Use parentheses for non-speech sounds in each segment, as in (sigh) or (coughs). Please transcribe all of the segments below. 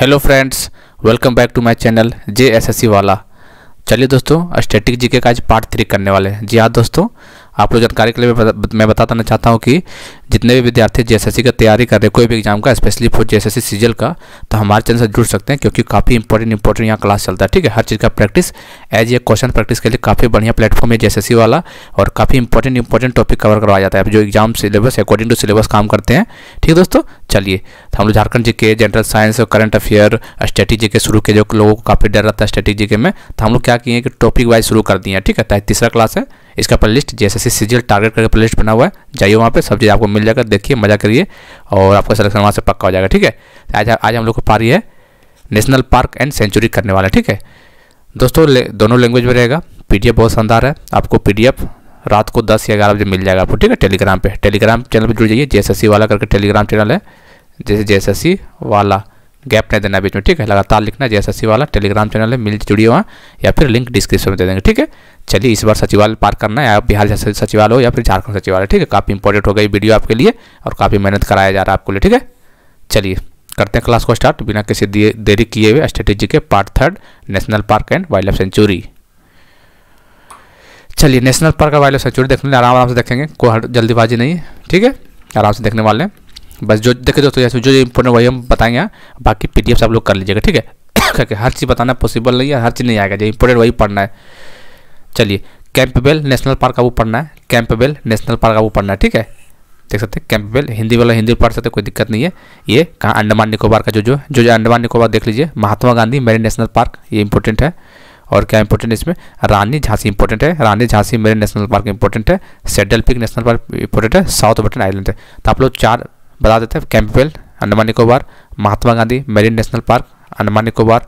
hello friends welcome back to my channel J S S C वाला चलिए दोस्तों static GK का आज पार्ट थ्री करने वाले हैं जी हाँ दोस्तों आप लोग जानकारी के लिए मैं बताना चाहता हूँ कि जितने भी विद्यार्थी जे का तैयारी कर रहे हैं कोई भी एग्जाम का स्पेशली फॉर जे एस का तो हमारे चैनल से जुड़ सकते हैं क्योंकि काफ़ी इंपॉर्टेंट इंपॉर्टेंट यहाँ क्लास चलता है ठीक है हर चीज़ का practice as a question practice के लिए काफ़ी बढ़िया प्लेटफॉर्म है जे वाला और काफ़ी इंपॉर्टेंट इंपॉर्टेंट टॉपिक कवर करवाया जाता है जो exam syllabus according to syllabus काम करते हैं ठीक है दोस्तों चलिए तो हम लोग झारखंड जी के जनरल साइंस और करंट अफेयर स्ट्रेटी के शुरू के जो लोगों को काफ़ी डर रहता है स्ट्रेटी के में तो हम लोग क्या किए कि टॉपिक वाइज शुरू कर दिए ठीक है तो तीसरा क्लास है इसका प्ले लिस्ट जैसे सीजियल टारगेट करके प्ले लिस्ट बना हुआ है जाइए वहाँ पे सब चीज़ आपको मिल जाएगा देखिए मज़ा करिए और आपका सिलेक्शन वहाँ से पक्का हो जाएगा ठीक है आज आज हम लोग को पारी है नेशनल पार्क एंड सेंचुरी करने वाला ठीक है दोस्तों ले, दोनों लैंग्वेज में रहेगा पी बहुत शानदार है आपको पी रात को दस या ग्यारह बजे मिल जाएगा आपको ठीक है टेलीग्राम पे टेलीग्राम चैनल पे जुड़ जाइए जे वाला करके टेलीग्राम चैनल है जैसे जे वाला गैप नहीं देना बीच में ठीक है लगातार लिखना जैसा सचिवालय टेलीग्राम चैनल है मिल जुड़िए वहाँ या फिर लिंक डिस्क्रिप्शन में दे देंगे ठीक है चलिए इस बार सचिवालय पार करना है आप बिहार सचिवालय हो या फिर झारखंड सचिवालय ठीक है काफ़ी इंपॉर्टेंट हो गई वीडियो आपके लिए और काफ़ी मेहनत कराया जा रहा है आपके लिए ठीक है चलिए करते हैं क्लास को स्टार्ट बिना किसी देरी किए हुए स्ट्रेटेजी के part third national park and wild life sanctuary चलिए नेशनल पार्क और वाइल्ड लाइफ सेंचुरी देखने आराम आराम से देखेंगे कोई जल्दीबाजी नहीं है ठीक है आराम से देखने वाले हैं बस जो देखे दोस्तों जैसे जो इंपॉर्टेंट वही हम बताएंगे बाकी पी आप लोग कर लीजिएगा ठीक है (coughs) करके हर चीज़ बताना पॉसिबल नहीं है हर चीज़ नहीं आएगा जो इम्पोर्टेंट वही पढ़ना है चलिए कैंपबेल नेशनल पार्क का वो पढ़ना है कैंपबेल नेशनल पार्क का वो पढ़ना है ठीक है देख सकते हैं कैंपबेल हिंदी वाला हिंदी पढ़ सकते कोई दिक्कत नहीं है ये कहाँ अंडमान निकोबार का जो जो जो जो अंडमान निकोबार देख लीजिए महात्मा गांधी मेरे नेशनल पार्क ये इंपॉर्टेंट है और क्या इंपॉर्टेंट है इसमें रानी झांसी इंपॉर्टेंट है रानी झांसी मेरे नेशनल पार्क इंपॉर्टेंट है Saddle Peak national park important है साउथ बटन आइलैंड है तो आप लोग चार बता देते हैं Campbell Andaman Nicobar Mahatma Gandhi marine national park Andaman Nicobar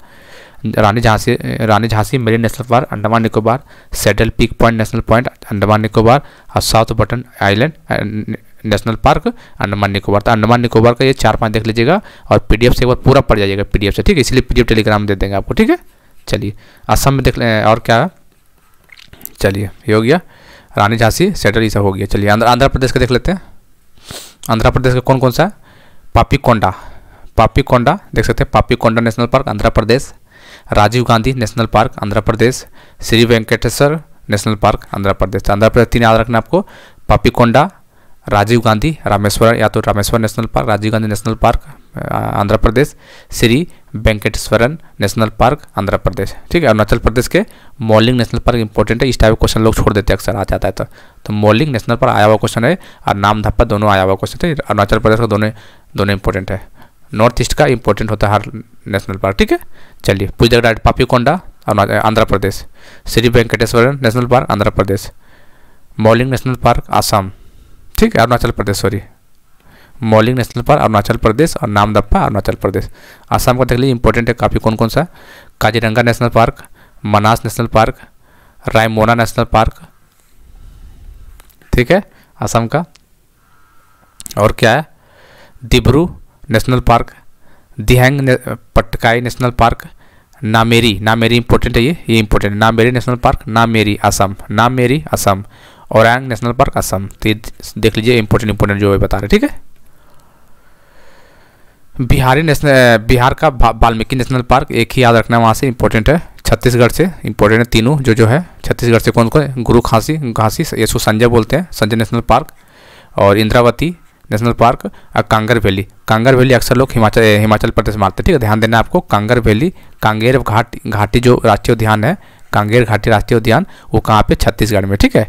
Rani Jhansi Rani Jhansi marine national park Andaman Nicobar Saddle Peak point national point Andaman Nicobar और South Button island national park Andaman Nicobar तो अंडमान निकोबार का ये चार पाँच देख लीजिएगा और पीडीएफ से एक बार पूरा पड़ जाएगा पीडीएफ से ठीक है इसलिए पीडीएफ टेलीग्राम दे देंगे आपको ठीक है चलिए असम में देख लें और क्या चलिए ये हो गया रानी झांसी सेटल ये सब हो गया चलिए आंध्र आंध्र प्रदेश का देख लेते हैं आंध्र प्रदेश का कौन कौन सा पापीकोंडा पापीकोंडा देख सकते हैं Papikonda national park Andhra Pradesh Rajiv Gandhi national park Andhra Pradesh Sri Venkateswara national park Andhra Pradesh तो आंध्र प्रदेश तीन याद रखना आपको पापीकोंडा राजीव गांधी रामेश्वर या तो Rameshwar national park Rajiv Gandhi national park Andhra Pradesh Sri Venkateswaran national park Andhra Pradesh ठीक है अरुणाचल प्रदेश के मॉलिंग नेशनल पार्क इंपॉर्टेंट है इस टाइप क्वेश्चन लोग छोड़ देते हैं अक्सर आ जाता है तो तो मॉलिंग नेशनल पार्क आया हुआ क्वेश्चन है और नाम धप्पा दोनों आया हुआ क्वेश्चन है अरुणाचल प्रदेश का दोनों दोनों इंपॉर्टेंट है नॉर्थ ईस्ट का इंपॉर्टेंट होता है हर नेशनल पार्क ठीक है चलिए पूजा डाइट Papikonda Andhra Pradesh Sri Venkateswaran national park Andhra Pradesh Mouling national park Assam ठीक है Arunachal Pradesh sorry Mouling national park Arunachal Pradesh और नामदप्पा अरुणाचल प्रदेश आसाम का देख लीजिए इंपॉर्टेंट है काफ़ी कौन कौन सा Kaziranga national park Manas national park Raimona national park ठीक है आसाम का और क्या है दिब्रू नेशनल पार्क दिहंग ने, Patkai national park Nameri Nameri important है ये ये important Nameri national park Nameri Assam Nameri Assam Orang national park Assam तो देख लीजिए इंपोर्टेंट इंपोर्टेंट जो है बता रहे ठीक है बिहारी नेशनल बिहार का वाल्मीकि नेशनल पार्क एक ही याद रखना वहाँ से इंपॉर्टेंट है छत्तीसगढ़ से इंपॉर्टेंट है तीनों जो जो है छत्तीसगढ़ से कौन कौन गुरु खांसी घासी यशो संजय बोलते हैं संजय नेशनल पार्क और इंद्रावती नेशनल पार्क और कांगर वैली कांगर वैली अक्सर लोग हिमाचल हिमाचल प्रदेश मारते हैं ठीक है ध्यान देना आपको कांगर वैली कांगेर घाट घाटी जो राष्ट्रीय उद्यान है कांगेर घाटी राष्ट्रीय उद्यान वो कहाँ पर छत्तीसगढ़ में ठीक है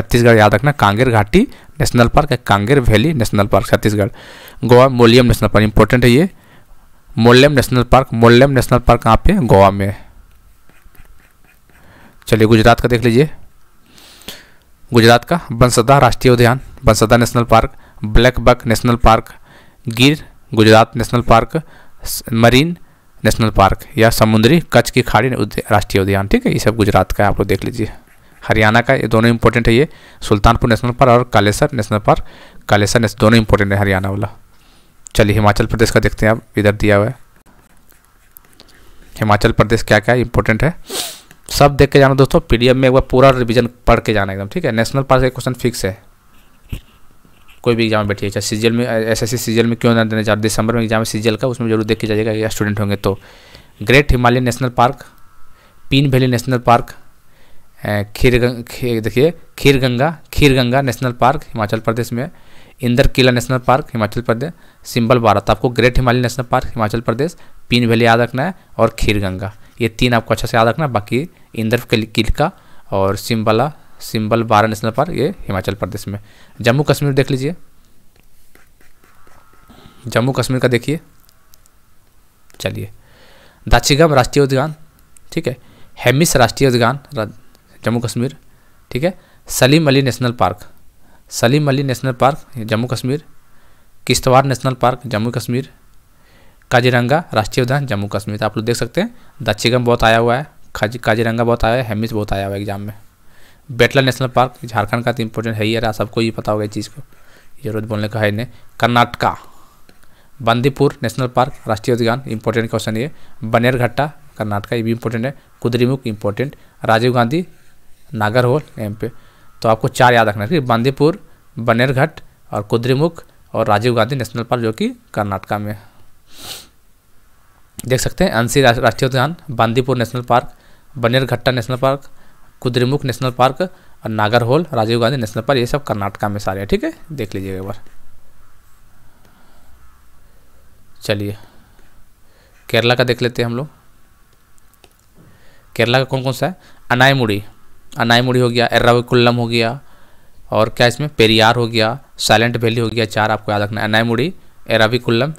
छत्तीसगढ़ याद रखना Kanger Ghati national park Kanger valley national park Chhattisgarh Goa Mollem national park important है ये Mollem national park Mollem national park कहाँ पे गोवा में चलिए गुजरात का देख लीजिए गुजरात का बंसदा राष्ट्रीय उद्यान Bansda national park blackbuck national park Gir Gujarat national park marine national park या समुद्री कच्छ की खाड़ी राष्ट्रीय उद्यान ठीक है ये सब गुजरात का है आप लोग देख लीजिए हरियाणा का ये दोनों इंपॉर्टेंट है ये सुल्तानपुर नेशनल पार्क और Kalesar national park Kalesar national दोनों इंपॉर्टेंट है हरियाणा वाला चलिए हिमाचल प्रदेश का देखते हैं आप इधर दिया हुआ है हिमाचल प्रदेश क्या क्या इंपॉर्टेंट है सब देख के जाना दोस्तों पी में एक बार पूरा रिविजन पढ़ के जाना एकदम ठीक है नेशनल पार्क का क्वेश्चन फिक्स है कोई भी एग्जाम बैठिए चाहे सीजीएल में एस एस सीजीएल में क्यों ना देने चाहे दिसंबर में एग्जाम है सीजीएल का उसमें जरूर देख के जाइएगा स्टूडेंट होंगे तो great Himalayan national park Pin valley national park खीर खे, देखिए खीर गंगा खीर गंगा नेशनल पार्क हिमाचल प्रदेश में Inder Kila national park Himachal Pradesh Simbalbara आपको great Himalaya national park Himachal Pradesh Pin valley याद रखना है और खीर गंगा ये तीन आपको अच्छा से याद रखना है बाकी इंदर किल का और Simbala Simbalbara national park ये हिमाचल प्रदेश में जम्मू कश्मीर देख लीजिए जम्मू कश्मीर का देखिए चलिए दाचीगम राष्ट्रीय उद्यान ठीक है हेमिस राष्ट्रीय उद्यान जम्मू कश्मीर ठीक है Salim Ali national park Salim Ali national park Jammu Kashmir Kishtwar national park Jammu Kashmir Kaziranga राष्ट्रीय उद्यान जम्मू कश्मीर तो आप लोग देख सकते हैं दक्षिगम बहुत आया हुआ है काजीरंगा बहुत आया है हेमिस बहुत आया हुआ है एग्जाम में बेटला नेशनल पार्क झारखंड का तो इम्पोर्टेंट है ही यार सबको ये पता होगा इस चीज़ को जरूरत बोलने का है नहीं कर्नाटका बंदीपुर नेशनल पार्क राष्ट्रीय उद्यान इंपॉर्टेंट क्वेश्चन ये बनेरघट्टा कर्नाटका ये भी इंपॉर्टेंट है कुदरीमुख इंपॉर्टेंट राजीव गांधी नागर होल एम पे तो आपको चार याद रखना है बांदीपुर बनेरघट और कुद्रीमुख और राजीव गांधी नेशनल पार्क जो कि कर्नाटका में देख सकते हैं अंसी राष्ट्रीय उद्यान Bandipur national park Bannerghatta national park Kudremukh national park और Nagarhole Rajiv Gandhi national park ये सब कर्नाटका में सारे हैं ठीक है देख लीजिएगा एक बार चलिए केरला का देख लेते हैं हम लोग केरला का कौन कौन सा है अनायमुड़ी अनाईमुड़ी हो गया एर्राविकुल्लम हो गया और क्या इसमें पेरियार हो गया साइलेंट वैली हो गया चार आपको याद रखना है अनाईमुड़ी एराविकुल्लम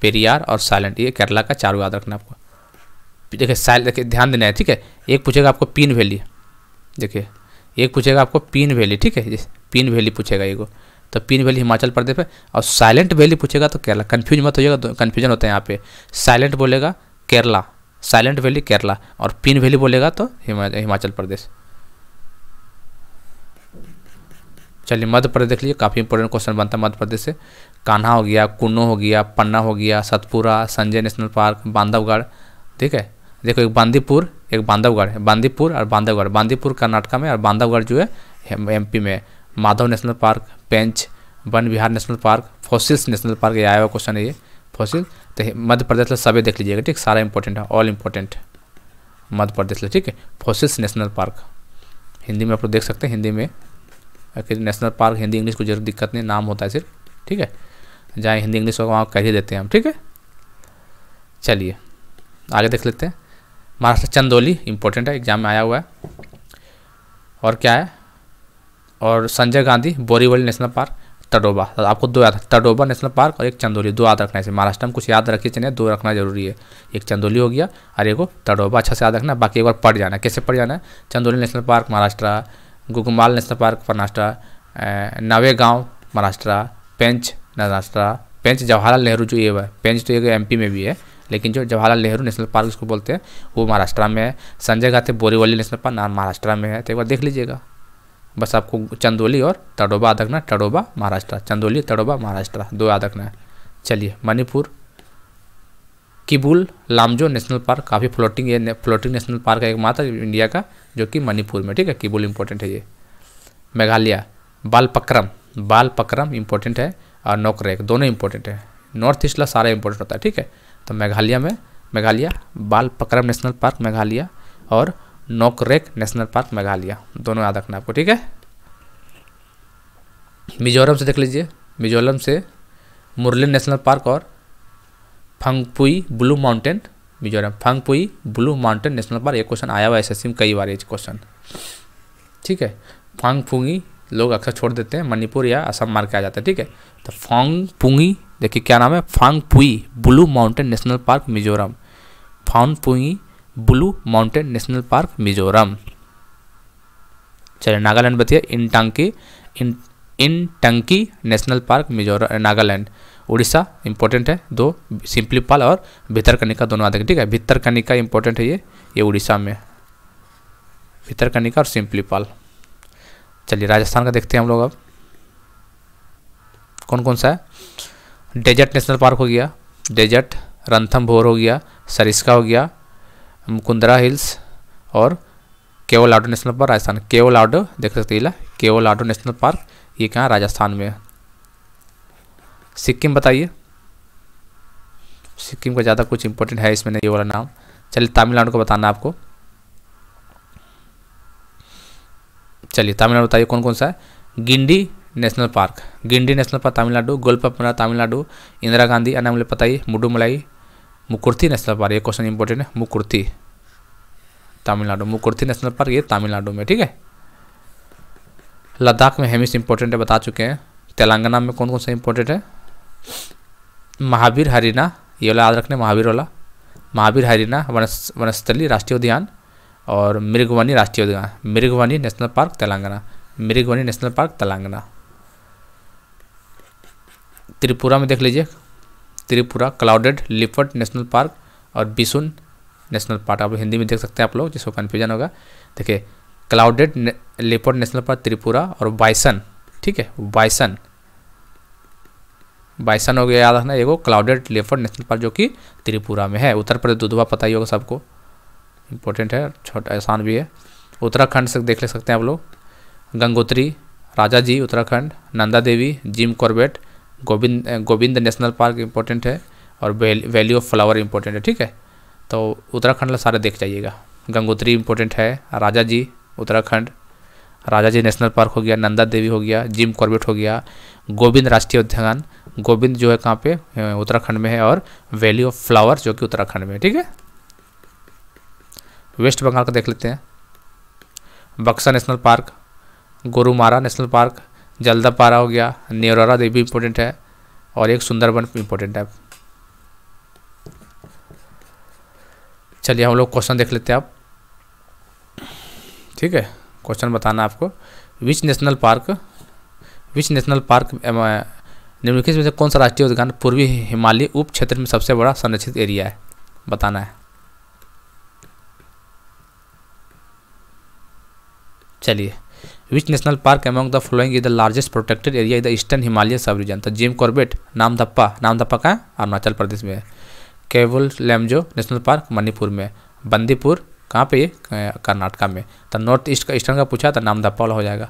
पेरियार और साइलेंट ये केरला का चारों याद रखना आपको देखिए साइल देखिए ध्यान देना है ठीक है एक पूछेगा आपको पीन वैली देखिए एक पूछेगा आपको पीन वैली ठीक है पीन वैली पूछेगा ये को तो पीन वैली हिमाचल प्रदेश है और साइलेंट वैली पूछेगा तो केरला कन्फ्यूज मत होइएगा तो कन्फ्यूजन होता है यहाँ पे साइलेंट बोलेगा केरला साइलेंट वैली केरला और पीन वैली बोलेगा तो हिमाचल प्रदेश चलिए मध्य प्रदेश देख लीजिए काफ़ी इंपॉर्टेंट क्वेश्चन बनता है मध्य प्रदेश से कान्हा हो गया कुन्नू हो गया पन्ना हो गया सतपुरा संजय नेशनल पार्क बांधवगढ़ ठीक है देखो एक बांदीपुर एक बांधवगढ़ है बांदीपुर और बांधवगढ़ बांदीपुर कर्नाटका में और बांधवगढ़ जो है पी में Madhav national park Pench Van Vihar national park fossils national park ये आया हुआ क्वेश्चन है ये फोसिल तो मध्य प्रदेश में सभी देख लीजिएगा ठीक सारा इंपॉर्टेंट है ऑल इंपॉर्टेंट मध्य प्रदेश में ठीक है फोसिल्स नेशनल पार्क हिंदी में आप लोग देख सकते हैं हिंदी में नेशनल पार्क हिंदी इंग्लिश को जरूर दिक्कत नहीं नाम होता है सिर्फ ठीक है जहाँ हिंदी इंग्लिश होगा वहाँ कह ही देते हैं हम ठीक है चलिए आगे देख लेते हैं महाराष्ट्र चंदोली इंपॉर्टेंट है एग्जाम में आया हुआ है और क्या है और संजय गांधी बोरीवली नेशनल पार्क तडोबा तो आपको दो याद तडोबा नेशनल पार्क और एक चंदोली दो याद रखना है महाराष्ट्र में कुछ याद रखिए चलिए दो रखना जरूरी है एक चंदोली हो गया और एक तडोबा अच्छा से याद रखना बाकी एक बार पढ़ जाना कैसे पढ़ जाना है Chandoli national park Maharashtra Gugamal national park Maharashtra Navegaon Maharashtra पेंच महाराष्ट्र पेंच जवाहरलाल नेहरू जो ये है पेंच तो एम एमपी में भी है लेकिन जो जवाहरलाल नेहरू नेशनल पार्क जिसको बोलते हैं वो महाराष्ट्र में है संजय घाट बोरीवली नेशनल पार्क नाम महाराष्ट्र में है तो एक बार देख लीजिएगा बस आपको चंदोली और तड़ोबा आदकना तड़ोबा महाराष्ट्र चंदोली तड़ोबा महाराष्ट्र दो आदकना है चलिए मणिपुर किबुल लामजो नेशनल पार्क काफ़ी फ्लोटिंग फ्लोटिंग नेशनल पार्क है एकमात्र इंडिया का जो कि मणिपुर में ठीक है कीबुल इम्पोर्टेंट है ये मेघालय बालपक्रम बालपक्रम इम्पोर्टेंट है और नोकरेक दोनों इंपॉर्टेंट है नॉर्थ ईस्ट ला सारा इम्पोर्टेंट होता है ठीक है तो मेघालय में मेघालय बालपक्रम नेशनल पार्क मेघालय और नोकरेक नेशनल पार्क मेघालय दोनों याद रखना आपको ठीक है मिजोरम से देख लीजिए मिजोरम से मुरलिन नेशनल पार्क और Phawngpui blue mountain Mizoram Phawngpui blue mountain national park ये क्वेश्चन आया हुआ है एस में कई बार ये क्वेश्चन ठीक है फांग लोग अक्सर छोड़ देते हैं मणिपुर या असम मार के आ जाते हैं ठीक है तो फांग देखिए क्या नाम है Phawng blue mountain national park Mizoram Phawng blue mountain national park Mizoram चलिए नागालैंड बताइए इन टांकी इन Intanki national park Mizoram Nagaland Odisha important है दो सिंपलीपाल और भितरकनिका दोनों आते हैं ठीक है भितरकनिका इंपॉर्टेंट है ये ये उड़ीसा में भितरकनिका और सिंपलीपाल चलिए राजस्थान का देखते हैं हम लोग अब कौन कौन सा है डेजर्ट नेशनल पार्क हो गया डेजर्ट रंथम भोर हो गया सरिस्का हो गया मुकुंदरा हिल्स और केवल आडो नेशनल पार्क राजस्थान केवल आडो देख सकते हैं केवल आडो नेशनल पार्क ये कहाँ राजस्थान में सिक्किम बताइए सिक्किम का ज़्यादा कुछ इंपॉर्टेंट है इसमें नहीं वाला नाम चलिए तमिलनाडु को बताना आपको चलिए तमिलनाडु बताइए कौन कौन सा है Guindy national park Guindy national park Tamil Nadu गोलपापुरा तमिलनाडु इंदिरा गांधी मुझे बताइए मुडुमलाई मुकुर्ती नेशनल पार्क ये क्वेश्चन इंपॉर्टेंट है मुकुर्ती तमिलनाडु मुकुर्ती नेशनल पार्क ये तमिलनाडु में ठीक है लद्दाख में हेमिस इंपॉर्टेंट है बता चुके हैं तेलंगाना में कौन कौन सा इंपॉर्टेंट है महावीर हरिना ये वाला याद रखना महावीर वाला महावीर हरिना वनस्थली राष्ट्रीय उद्यान और मृगवानी राष्ट्रीय उद्यान Mrugavani national park Telangana Mrugavani national park Telangana Tripura में देख लीजिए Tripura clouded leopard national park और बिसुन नेशनल पार्क आप हिंदी में देख सकते हैं आप लोग जिसको कन्फ्यूजन होगा देखिए clouded leopard national park Tripura और बाइसन ठीक है बाइसन बाइसन हो गया याद रखना एगो क्लाउडेड लेफर्ड नेशनल पार्क जो कि त्रिपुरा में है उत्तर प्रदेश दुधवा पता ही होगा सबको इंपॉर्टेंट है छोटा आसान भी है उत्तराखंड से देख ले सकते हैं आप लोग Gangotri Rajaji Uttarakhand Nanda Devi Jim Corbett Govind Govind national park important है और वैली ऑफ फ्लावर इंपॉर्टेंट है ठीक है तो उत्तराखंड सारे देख जाइएगा गंगोत्री इंपॉर्टेंट है Rajaji Uttarakhand Rajaji national park हो गया नंदा देवी हो गया जिम कॉर्बेट हो गया गोविंद राष्ट्रीय उद्यान गोविंद जो है कहाँ पे उत्तराखंड में है और वैली ऑफ फ्लावर जो कि उत्तराखंड में है ठीक है वेस्ट बंगाल का देख लेते हैं Buxa national park Gorumara national park Jaldapara हो गया नेवरारा देवी भी इम्पोर्टेंट है और एक सुंदरबन इम्पोर्टेंट है चलिए हम लोग क्वेश्चन देख लेते हैं आप ठीक है क्वेश्चन बताना आपको which national park which national park निम्नलिखित में से कौन सा राष्ट्रीय उद्यान पूर्वी हिमालय उप क्षेत्र में सबसे बड़ा संरक्षित एरिया है बताना है चलिए which national park among the following is the largest protected area is the eastern Himalaya sub region तो जिम कॉर्बेट नामधप्पा नामधप्पा कहाँ अरुणाचल प्रदेश में है केवल लेमजो नेशनल पार्क मणिपुर में बंदीपुर कहाँ पे ये कर्नाटका में तो नॉर्थ ईस्ट का ईस्टर्न का पूछा तो नामधप्पा वाला हो जाएगा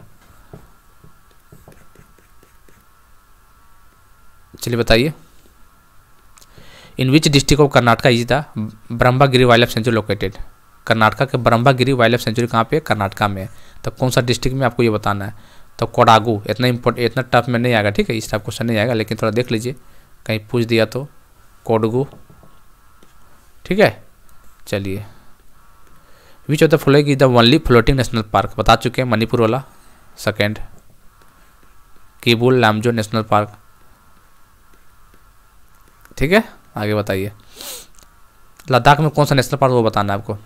चलिए बताइए in which district of Karnataka is the Brahmagiri wild life sanctuary located Karnataka के ब्रह्मागिरी वाइल्ड लाइफ सेंचुरी कहाँ पे है कर्नाटका में तो कौन सा डिस्ट्रिक्ट में आपको ये बताना है तो कोडागू इतना इम्पोर्ट इतना टफ में नहीं आएगा ठीक है इस टाइप क्वेश्चन नहीं आएगा लेकिन थोड़ा देख लीजिए कहीं पूछ दिया तो कोडगू ठीक है चलिए which of the following is the only floating national park बता चुके हैं मणिपुर वाला second Keibul Lamjao national park ठीक है आगे बताइए लद्दाख में कौन सा नेशनल पार्क वो बताना है आपको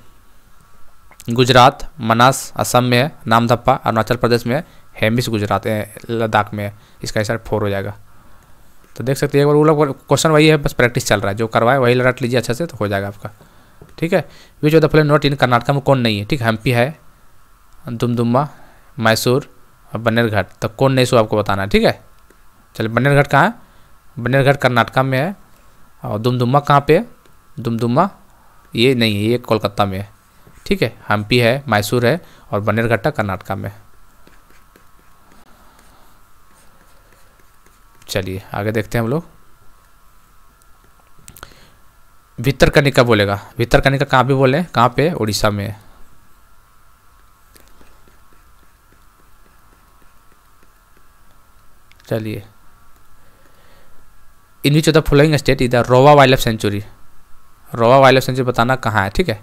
गुजरात मनास असम में है नामधप्पा अरुणाचल प्रदेश में है हेमिस गुजरात है लद्दाख में है इसका आंसर फोर हो जाएगा तो देख सकते हैं एक बार वो लोग क्वेश्चन वही है बस प्रैक्टिस चल रहा है जो करवाए वही रट लीजिए अच्छे से तो हो जाएगा आपका ठीक है which of the following not in Karnataka में कौन नहीं है ठीक है हम्पी है दुमदुमा मैसूर और बनेरघाट तो कौन नहीं सो आपको बताना है ठीक है चलिए बनेरघाट कहाँ है बनेरघाट कर्नाटका में है और दुमदुमा कहाँ पे है दुमदुमा ये नहीं है ये कोलकाता में है ठीक है हम्पी है मैसूर है और बनेरघट्टा कर्नाटका में चलिए आगे देखते हैं हम लोग भीतर बोलेगा भीतर कनिका कहाँ पे बोले कहाँ पे उड़ीसा में है चलिए in which of the following state is the Rowa wild life sanctuary Rowa wild life sanctuary बताना कहाँ है ठीक है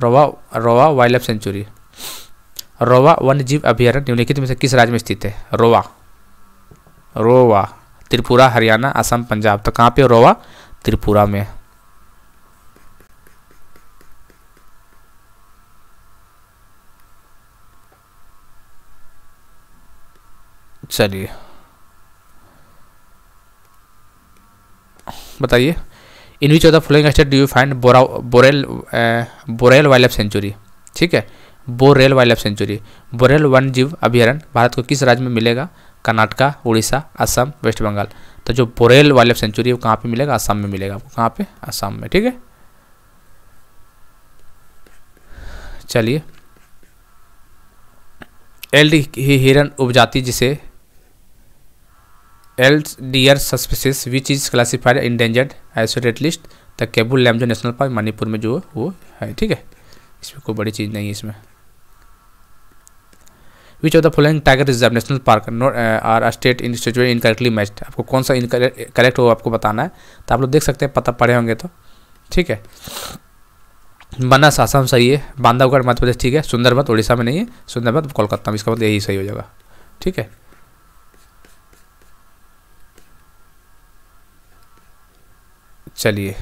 रोवा रोवा वाइल्ड लाइफ सेंचुरी रोवा वन्य जीव अभ्यारण्य निम्नलिखित में से किस राज्य में स्थित है रोवा रोवा त्रिपुरा हरियाणा असम पंजाब तो कहाँ पे रोवा त्रिपुरा में चलिए बताइए in which of the following state do you find Bora Borail Borail wild life sanctuary ठीक है boreal wild life sanctuary Borail वन जीव अभ्यारण्य भारत को किस राज्य में मिलेगा कर्नाटका उड़ीसा असम वेस्ट बंगाल तो जो बोरेल वाइल्ड लाइफ सेंचुरी है वो कहाँ पर मिलेगा असम में मिलेगा आपको कहाँ पर असम में ठीक है चलिए एल्ड हिरन उपजाति जिसे Eld's deer subspecies which is classified in endangered red list the Keibul Lamjao national park Manipur में जो वो है ठीक है इसमें कोई बड़ी चीज़ नहीं है इसमें which of the following tiger reserve national park not are state institute incorrectly matched आपको कौन सा करेक्ट हो आपको बताना है तो आप लोग देख सकते हैं पता पड़े होंगे तो ठीक है बनास आसाम सही है बांधवगढ़ मध्य प्रदेश ठीक है सुंदरबन उड़ीसा में नहीं है सुंदरबन कोलकाता में इसका मतलब यही सही हो जाएगा ठीक है चलिए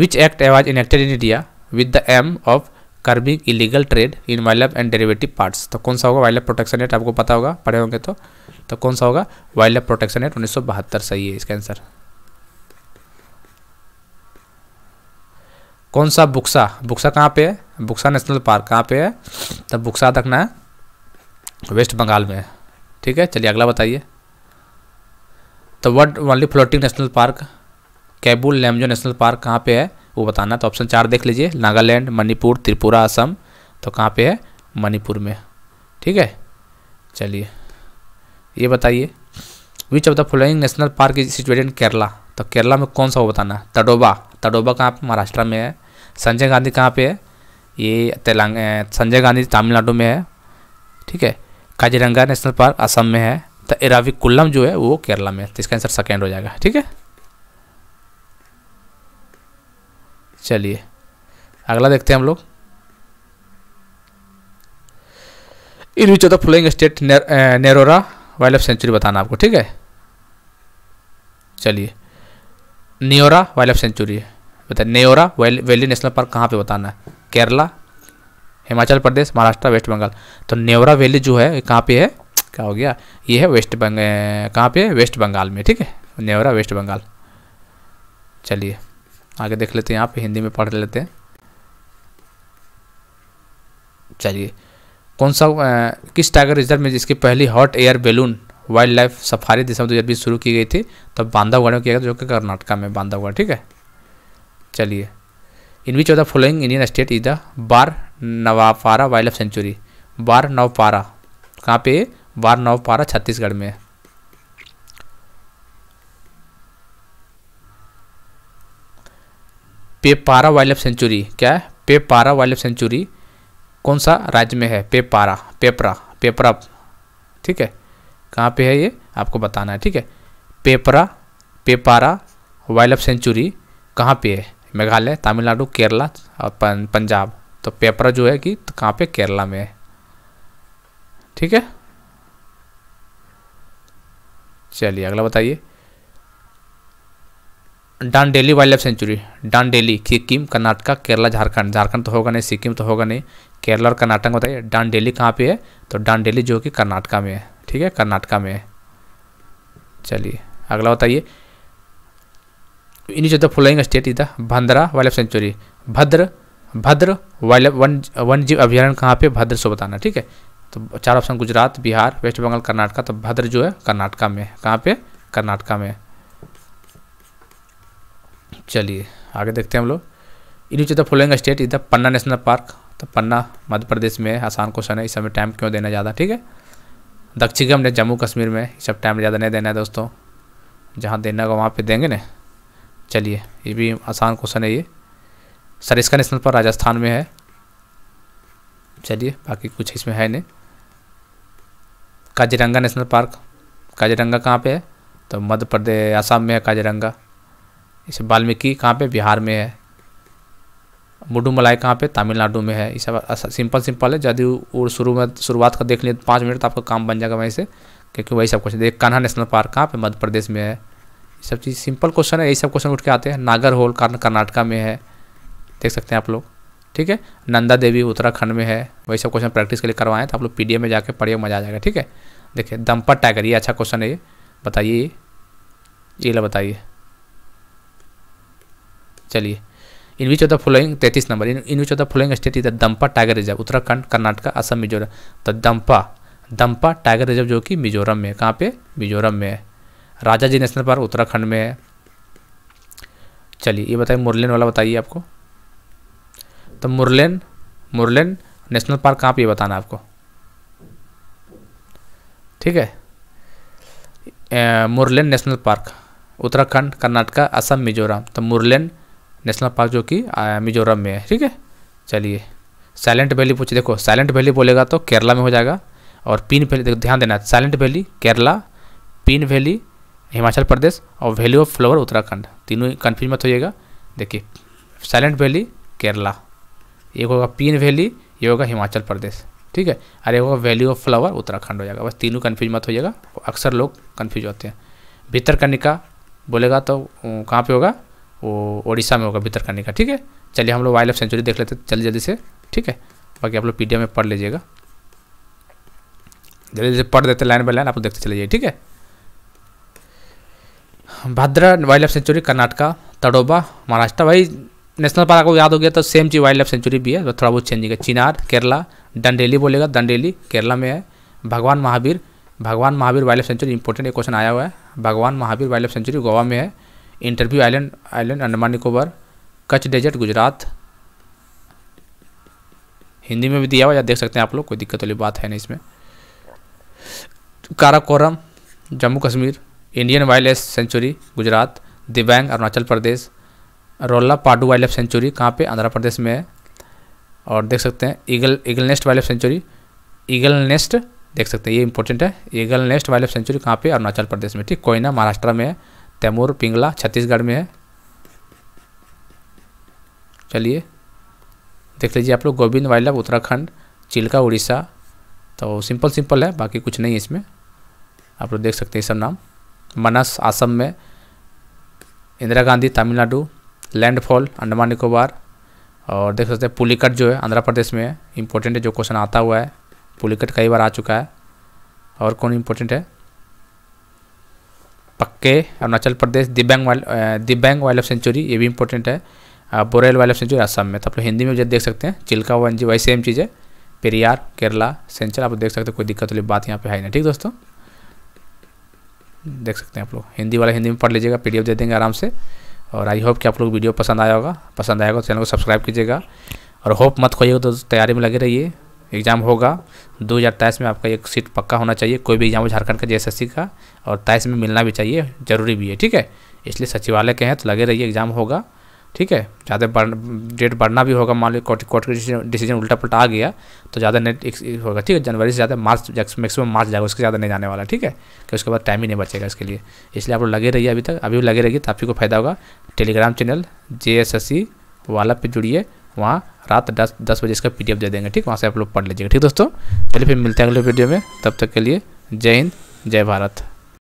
which act was enacted in India with the aim of curbing illegal trade in wild and derivative parts तो कौन सा होगा वाइल्ड प्रोटेक्शन एक्ट आपको पता होगा पढ़े होंगे तो तो कौन सा होगा वाइल्ड प्रोटेक्शन एक्ट उन्नीस सही है इसका आंसर कौन सा बुक्सा बुक्सा कहाँ पे है बुक्सा नेशनल पार्क कहाँ पे है तो बुक्सा रखना है वेस्ट बंगाल में है ठीक है चलिए अगला बताइए तो what only floating national park Keibul Lamjao national park कहाँ पे है वो बताना तो ऑप्शन चार देख लीजिए नागालैंड मणिपुर त्रिपुरा असम तो कहाँ पे है मणिपुर में ठीक है चलिए ये बताइए which of the following national park is situated in Kerala तो केरला में कौन सा वो बताना तडोबा तडोबा कहाँ पर महाराष्ट्र में है संजय गांधी कहाँ पर है ये तेलंग संजय गांधी तमिलनाडु में है ठीक है काजीरंगा नेशनल पार्क असम में है तो एराविकुल्लम जो है वो केरला में है तो इसका आंसर सेकेंड हो जाएगा ठीक है चलिए अगला देखते हैं हम लोग in which of the following state Neora wild life sanctuary बताना आपको ठीक है चलिए नियोरा वाइल्ड लाइफ सेंचुरी बताए नेोरा वैली नेशनल पार्क कहाँ पे बताना है केरला हिमाचल प्रदेश महाराष्ट्र वेस्ट बंगाल तो नेवरा वैली जो है कहाँ पे है क्या हो गया ये है वेस्ट बंग कहाँ पे है वेस्ट बंगाल में ठीक है नेवरा वेस्ट बंगाल चलिए आगे देख लेते हैं यहाँ पे हिंदी में पढ़ लेते हैं चलिए कौन सा आ, किस टाइगर रिजर्व में जिसकी पहली hot air balloon wild life safari दिसंबर बीस शुरू की गई थी तब बांधावगढ़ में किया गया जो कि कर्नाटका में बांधावगढ़ ठीक है चलिए in which of the following Indian state is the Barnawapara wild life sanctuary Barnawapara कहाँ पे बार नवपारा छत्तीसगढ़ में है पे पारा वाइल्ड लाइफ सेंचुरी क्या है पे पारा वाइल्ड लाइफ सेंचुरी कौन सा राज्य में है पे पारा पेपरा पेपरा ठीक है कहाँ पे है ये आपको बताना है ठीक है Peppara Peppara wild life sanctuary कहाँ पे है मेघालय तमिलनाडु केरला और पंजाब तो पेपरा जो है कि तो कहाँ पे केरला में है ठीक है चलिए अगला बताइए Dandeli wild life sanctuary Dandeli Sikkim Karnataka Kerala Jharkhand Jharkhand तो होगा नहीं सिक्किम तो होगा नहीं केरला और कर्नाटक बताइए तो डान डेली कहाँ पे है तो डान डेली जो कि कर्नाटका में है ठीक है कर्नाटका में है चलिए अगला बताइए इन जो the following state is the Bhadra wild life sanctuary Bhadra Bhadra wild one one जीव अभ्यारण्य कहाँ पे भद्र सो बताना ठीक है तो चार ऑप्शन गुजरात बिहार वेस्ट बंगाल कर्नाटका तो भद्र जो है कर्नाटका में कहाँ पे कर्नाटका में है चलिए आगे देखते हैं हम लोग इन चीज़ the following state is the Panna national park तो पन्ना मध्य प्रदेश में आसान क्वेश्चन है इस समय टाइम क्यों देना ज़्यादा ठीक है दक्षिण हमने जम्मू कश्मीर में सब टाइम ज़्यादा नहीं देना है दोस्तों जहाँ देना होगा वहाँ पर देंगे ना चलिए ये भी आसान क्वेश्चन है ये सर इसका नेशनल पार्क राजस्थान में है चलिए बाकी कुछ इसमें है नहीं काजीरंगा नेशनल पार्क काजीरंगा कहाँ पे है तो मध्य प्रदेश आसाम में है काजीरंगा जैसे वाल्मीकि कहाँ पे बिहार में है मुडू मलाई कहाँ पे तमिलनाडु में है ये सब सिंपल सिंपल है यदि और शुरू में शुरुआत का देख लिए पाँच मिनट तो आपका काम बन जाएगा वहीं से क्योंकि वही सब क्वेश्चन देख कान्हा नेशनल पार्क कहाँ पे मध्य प्रदेश में है ये सब चीज़ सिंपल क्वेश्चन है यही सब क्वेश्चन उठ के आते हैं नागर होल कर्नाटका में है देख सकते हैं आप लोग ठीक है नंदा देवी उत्तराखंड में है वही सब क्वेश्चन प्रैक्टिस के लिए करवाएं तो आप लोग पी में जाके पढ़िए मज़ा आ जाएगा ठीक है देखिए दम्पट टाइगर ये अच्छा क्वेश्चन है ये बताइए ये ला बताइए चलिए in which of the following तैतीस number in which of the following state is the Dampa tiger reserve Uttarakhand Karnataka Assam Mizoram the Dampa Dampa tiger reserve जो कि मिजोरम में है कहाँ पे मिजोरम में है Rajaji national park Uttarakhand में है चलिए ये बताइए मुरलेन वाला बताइए आपको तो मुरलेन मुरलेन नेशनल पार्क कहाँ पर ये बताना आपको ठीक है मुरलेन नेशनल पार्क उत्तराखंड कर्नाटका असम मिजोरम तो मुरलेन नेशनल पार्क जो कि मिजोरम में है ठीक है चलिए साइलेंट वैली पूछे देखो साइलेंट वैली बोलेगा तो केरला में हो जाएगा और पिन वैली देखो ध्यान देना silent valley Kerala Pin valley Himachal Pradesh और वैली ऑफ फ्लावर उत्तराखंड तीनों कन्फ्यूज मत होइएगा देखिए साइलेंट वैली केरला एक होगा पिन वैली ये होगा हिमाचल प्रदेश ठीक है और एक होगा वैली ऑफ फ्लावर उत्तराखंड हो जाएगा बस तीनों कन्फ्यूज मत होइएगा अक्सर लोग कन्फ्यूज होते हैं भीतर कनिका बोलेगा तो कहाँ पर होगा वो ओडिशा में होगा भीतर करने का ठीक है चलिए हम लोग वाइल्ड लाइफ सेंचुरी देख लेते हैं जल्दी जल्दी से ठीक है बाकी आप लोग पी में पढ़ लीजिएगा जल्दी जल्दी पढ़ देते लाइन बाई लाइन आप लोग देखते चले जाइए ठीक है Bhadra wild life sanctuary Karnataka Tadoba Maharashtra भाई नेशनल पार्क आपको याद हो गया तो सेम चीज वाइल्ड लाइफ सेंचुरी भी है तो थोड़ा बहुत चेंज है चिनार केरला डंडेली बोलेगा डंडेली केरला में है Bhagwan Mahavir Bhagwan Mahavir wild life sanctuary important एक क्वेश्चन आया हुआ है Bhagwan Mahavir wild life sanctuary Goa में है interview island island Andaman Nicobar Kutch desert Gujarat Hindi में भी दिया हुआ या देख सकते हैं आप लोग कोई दिक्कत वाली बात है नहीं इसमें Karakoram Jammu Kashmir Indian wild life sanctuary Gujarat Dibang Arunachal प्रदेश रोला पाडू वाइल्ड लाइफ सेंचुरी कहाँ पे आंध्र प्रदेश में है और देख सकते हैं eagle eagle nest wild life sanctuary eagle nest देख सकते हैं ये इंपॉर्टेंट है eagle nest wild life sanctuary कहाँ पे अरुणाचल प्रदेश में ठीक कोयना महाराष्ट्र में है तैमूर पिंगला छत्तीसगढ़ में है चलिए देख लीजिए आप लोग गोविंद वाइल्ड उत्तराखंड चिल्का उड़ीसा तो सिंपल सिंपल है बाकी कुछ नहीं है इसमें आप लोग देख सकते हैं सब नाम मनस आसम में इंदिरा गांधी तमिलनाडु लैंडफॉल अंडमान निकोबार और देख सकते हैं पुलिकट जो है आंध्र प्रदेश में है इंपॉर्टेंट है जो क्वेश्चन आता हुआ है पुलिकट कई बार आ चुका है और कौन इम्पोर्टेंट है पक्के Arunachal Pradesh Dibang wild Dibang wild life sanctuary ये भी इंपॉर्टेंट है boreal wild life sanctuary Assam में तो आप लोग हिंदी में जब देख सकते हैं चिल्का वन जी वही सेम चीज़ है पेरियार केरला सेंचर आप देख सकते हैं कोई दिक्कत वाली बात यहाँ पे है नहीं ठीक दोस्तों देख सकते हैं आप लोग हिंदी वाला हिंदी में पढ़ लीजिएगा पी दे देंगे आराम से और आई होप कि आप लोग वीडियो पसंद आया होगा पसंद आएगा तो चैनल को सब्सक्राइब कीजिएगा और होप मत खोइएगा तो तैयारी में लगे रहिए एग्ज़ाम होगा दो हज़ार तेईस में आपका एक सीट पक्का होना चाहिए कोई भी एग्ज़ाम हो झारखंड का जेएसएससी का और तेईस में मिलना भी चाहिए ज़रूरी भी है ठीक है इसलिए सचिवालय के हैं तो लगे रहिए एग्ज़ाम होगा ठीक है ज़्यादा बढ़ डेट बढ़ना भी होगा मान लो कोर्ट कोर्ट का डिसीजन उल्टा पल्टा आ गया तो ज़्यादा नेट होगा ठीक है जनवरी से ज़्यादा मार्च मैक्सिमम मार्च जाएगा उसके ज़्यादा नहीं जाने वाला ठीक है कि उसके बाद टाइम ही नहीं बचेगा इसके लिए इसलिए आप लोग लगे रहिए अभी तक अभी भी लगे रहिए तो आप को फायदा होगा टेलीग्राम चैनल जे वाला पे जुड़िए वहाँ रात दस दस बजे इसका पी दे देंगे ठीक वहाँ से आप लोग पढ़ लीजिएगा ठीक दोस्तों चलिए फिर मिलते हैं अगले वीडियो में तब तक के लिए जय हिंद जय भारत